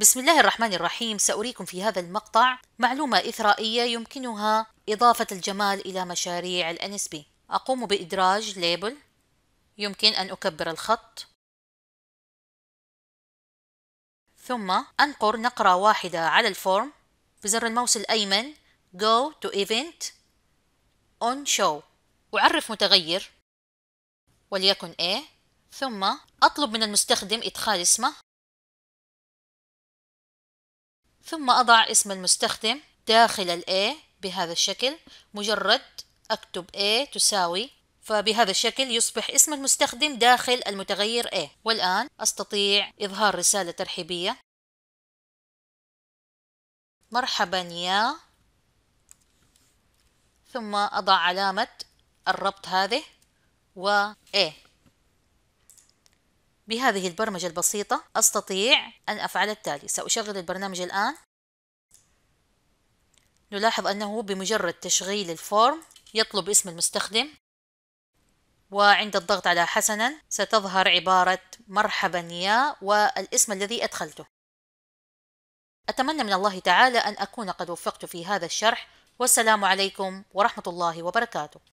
بسم الله الرحمن الرحيم سأريكم في هذا المقطع معلومة إثرائية يمكنها إضافة الجمال إلى مشاريع ال NSP أقوم بإدراج ليبل يمكن أن أكبر الخط ثم أنقر نقرة واحدة على الفورم بزر الماوس الأيمن Go to Event On Show أعرف متغير وليكن A ثم أطلب من المستخدم إدخال اسمه ثم أضع اسم المستخدم داخل الـ A بهذا الشكل مجرد أكتب A تساوي فبهذا الشكل يصبح اسم المستخدم داخل المتغير A والآن أستطيع إظهار رسالة ترحيبية مرحبا يا ثم أضع علامة الربط هذه و A بهذه البرمجة البسيطة أستطيع أن أفعل التالي سأشغل البرنامج الآن نلاحظ أنه بمجرد تشغيل الفورم يطلب اسم المستخدم وعند الضغط على حسنا ستظهر عبارة مرحبا يا والاسم الذي أدخلته أتمنى من الله تعالى أن أكون قد وفقت في هذا الشرح والسلام عليكم ورحمة الله وبركاته